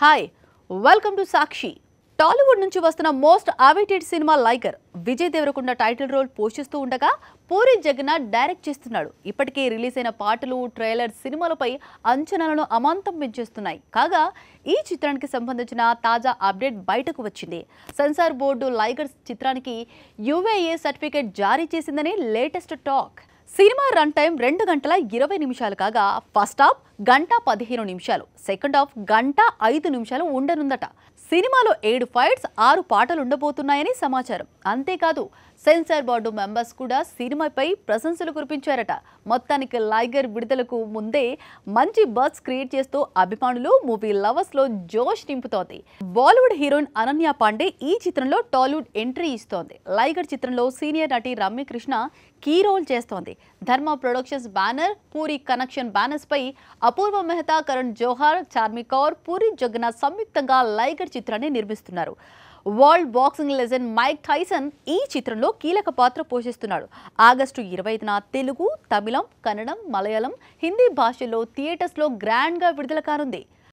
hi welcome to Sakshi Tollywood నుంచి వస్తున్న most awaited cinema Liger Vijay Deverakonda title role పోషిస్తూ ఉండగా పూరి జగన్నాథ్ డైరెక్ట్ చేస్తున్నాడు ఇప్పటికే రిలీజ్ అయిన పాటలు ట్రైలర్ సినిమాలపై అంచనాలను అమాంతం పెంచేస్తున్నాయి కాగా ఈ చిత్రానికి సంబంధించిన తాజా అప్డేట్ బయటకు వచ్చింది సెన్సార్ బోర్డు లైకర్ చిత్రానికి యుఏఏ సర్టిఫికేట్ జారీ చేసిందని latest talk cinema run time రెండు గంటల ఇరవై నిమిషాలు కాగా ఫస్ట్ హాఫ్ గంట పదిహేను నిమిషాలు సెకండ్ హాఫ్ గంట ఐదు నిమిషాలు ఉండనుందట సినిమాలో ఏడు ఫైట్స్ ఆరు పాటలు ఉండబోతున్నాయని సమాచారం అంతేకాదు సెన్సార్ బోర్డు మెంబర్స్ కూడా సినిమాపై ప్రశంసలు కురిపించారట మొత్తానికి లైగర్ విడుదలకు ముందే మంచి బర్త్స్ క్రియేట్ చేస్తూ అభిమానులు మూవీ లవర్స్లో జోష్ నింపుతోంది బాలీవుడ్ హీరోయిన్ అనన్య పాండే ఈ చిత్రంలో టాలీవుడ్ ఎంట్రీ ఇస్తోంది లైగర్ చిత్రంలో సీనియర్ నటి రమ్యకృష్ణ కీ రోల్ చేస్తోంది Dharma productions banner Puri connection banners పై అపూర్వ మెహతా కరణ్ జోహార్ చార్మి కౌర్ పూరి జగన్నాథ్ సంయుక్తంగా లైగర్ చిత్రాన్ని నిర్మిస్తున్నారు world boxing legend Mike Tyson ఈ చిత్రంలో కీలక పాత్ర పోషిస్తున్నాడు ఆగస్టు ఇరవై ఐదున తెలుగు తమిళం కన్నడం మలయాళం హిందీ భాషల్లో థియేటర్స్లో గ్రాండ్గా విడుదల కానుంది